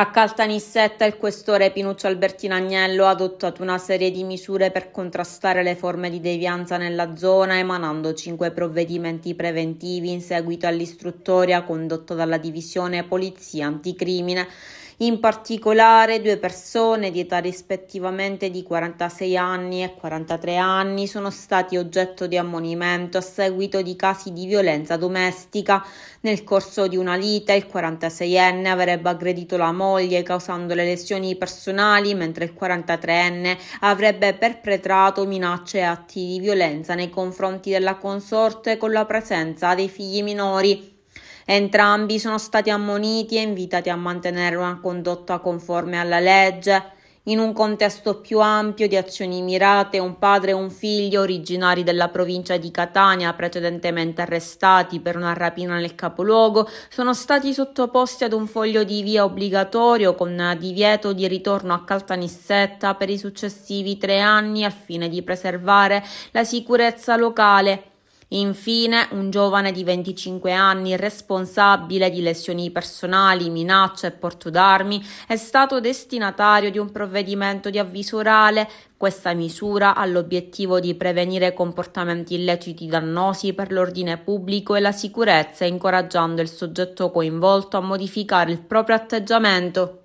A Caltanissetta il questore Pinuccio Albertino Agnello ha adottato una serie di misure per contrastare le forme di devianza nella zona, emanando cinque provvedimenti preventivi in seguito all'istruttoria condotta dalla Divisione Polizia Anticrimine in particolare due persone di età rispettivamente di 46 anni e 43 anni sono stati oggetto di ammonimento a seguito di casi di violenza domestica. Nel corso di una lite il 46enne avrebbe aggredito la moglie causando le lesioni personali mentre il 43enne avrebbe perpetrato minacce e atti di violenza nei confronti della consorte con la presenza dei figli minori. Entrambi sono stati ammoniti e invitati a mantenere una condotta conforme alla legge. In un contesto più ampio di azioni mirate, un padre e un figlio originari della provincia di Catania, precedentemente arrestati per una rapina nel capoluogo, sono stati sottoposti ad un foglio di via obbligatorio con divieto di ritorno a Caltanissetta per i successivi tre anni al fine di preservare la sicurezza locale Infine, un giovane di 25 anni, responsabile di lesioni personali, minacce e porto d'armi, è stato destinatario di un provvedimento di avviso orale. Questa misura ha l'obiettivo di prevenire comportamenti illeciti dannosi per l'ordine pubblico e la sicurezza, incoraggiando il soggetto coinvolto a modificare il proprio atteggiamento.